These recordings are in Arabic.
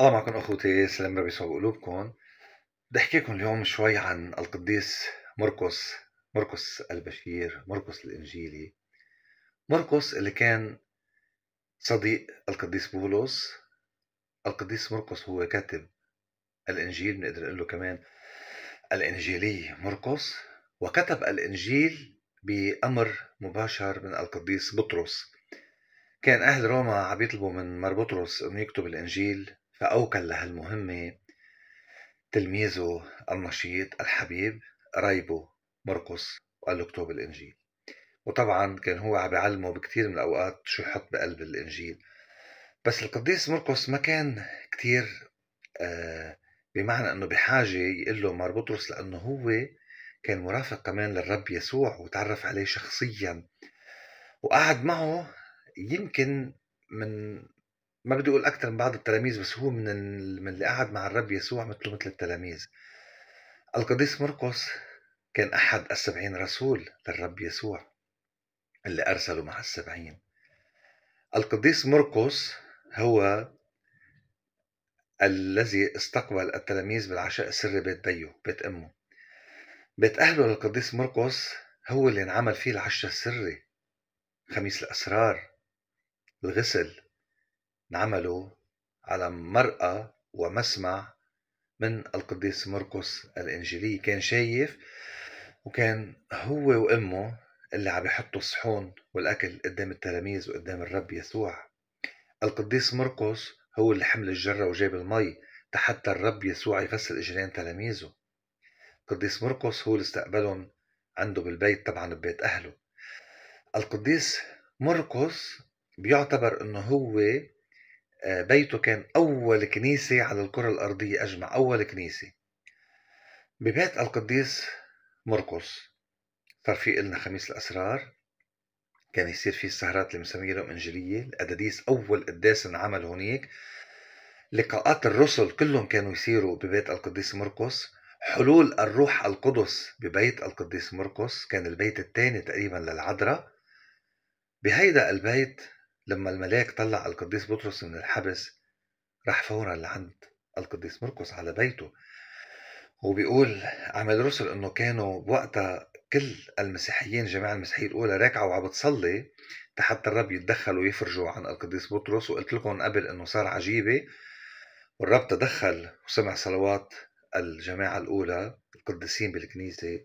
الله معكم أخوتي سلام ربي يسوق قلوبكم بدي أحكيكم اليوم شوي عن القديس مرقس مرقس البشير مرقس الإنجيلي مرقس اللي كان صديق القديس بولس القديس مرقس هو كاتب الإنجيل بنقدر نقول له كمان الإنجيلي مرقس وكتب الإنجيل بأمر مباشر من القديس بطرس كان أهل روما عم يطلبوا من مار بطرس إنه يكتب الإنجيل فأوكل لهالمهمة تلميذه النشيط الحبيب ريبو مرقس وقال له اكتب الإنجيل وطبعا كان هو عم بيعلمه بكثير من الأوقات شو يحط بقلب الإنجيل بس القديس مرقس ما كان كثير آه، بمعنى أنه بحاجة يقول له مار بطرس لأنه هو كان مرافق كمان للرب يسوع وتعرف عليه شخصيا وقعد معه يمكن من ما بدي اقول اكثر من بعض التلاميذ بس هو من من اللي قعد مع الرب يسوع مثله مثل التلاميذ القديس مرقس كان احد السبعين رسول للرب يسوع اللي ارسله مع السبعين القديس مرقس هو الذي استقبل التلاميذ بالعشاء السري بيت بيو بيت امه بيت اهله للقديس مرقس هو اللي انعمل فيه العشاء السري خميس الاسرار الغسل انعملوا على مرأة ومسمع من القديس مرقس الإنجيلي كان شايف وكان هو وأمه اللي عم يحطوا الصحون والأكل قدام التلاميذ وقدام الرب يسوع القديس مرقس هو اللي حمل الجرة وجاب المي حتى الرب يسوع يغسل إجرين تلاميذه القديس مرقس هو اللي استقبلهم عنده بالبيت طبعا ببيت أهله القديس مرقس بيعتبر انه هو آه، بيته كان أول كنيسة على الكرة الأرضية أجمع أول كنيسة ببيت القديس مرقس صار في إلنا خميس الأسرار كان يصير في السهرات اللي لهم إنجيلية القداديس أول قداس انعمل هونيك لقاءات الرسل كلهم كانوا يصيروا ببيت القديس مرقس حلول الروح القدس ببيت القديس مرقس كان البيت الثاني تقريبا للعذراء بهيدا البيت لما الملاك طلع القديس بطرس من الحبس راح فورا لعند القديس مرقس على بيته وبيقول عمل رسل انه كانوا وقتها كل المسيحيين جماعة المسيحية الأولى راكعة وعم بتصلي حتى الرب يتدخل ويفرجوا عن القديس بطرس وقلت لكم قبل انه صار عجيبة والرب تدخل وسمع صلوات الجماعة الأولى القديسين بالكنيسة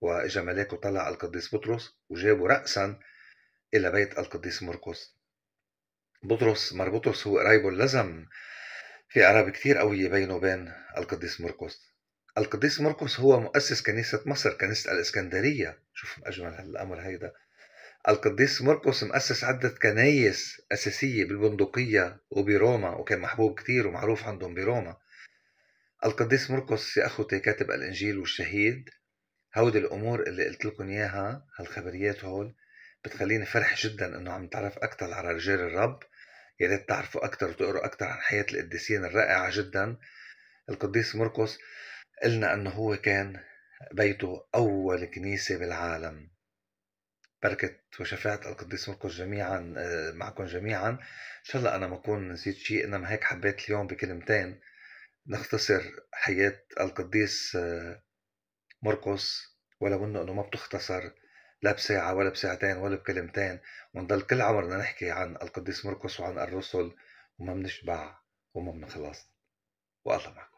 وإجا ملاك وطلع القديس بطرس وجابوا رأسا إلى بيت القديس مرقس بطرس مر بطرس هو قرايبه اللزم في قرابة كتير قوية بينه وبين القديس مرقس القديس مرقس هو مؤسس كنيسة مصر كنيسة الإسكندرية شوف أجمل الأمر هيدا القديس مرقس مؤسس عدة كنايس أساسية بالبندقية وبروما وكان محبوب كتير ومعروف عندهم بروما القديس مرقس يا أخوتي كاتب الإنجيل والشهيد هودي الأمور اللي قلت لكم إياها هالخبريات هول بتخليني فرح جدا انه عم نتعرف اكثر على رجال الرب يا ريت تعرفوا اكثر وتقروا اكثر عن حياه القديسين الرائعه جدا القديس مرقس قلنا انه هو كان بيته اول كنيسه بالعالم بركة وشفاعة القديس مرقس جميعا آه، معكم جميعا إن شاء الله أنا ما أكون نسيت شيء إنما هيك حبيت اليوم بكلمتين نختصر حياة القديس آه، مرقس ولو إنه إنه ما بتختصر لا بساعة ولا بساعتين ولا بكلمتين ونضل كل عمرنا نحكي عن القديس مرقس وعن الرسل وما بنشبع وما بنخلص والله معكم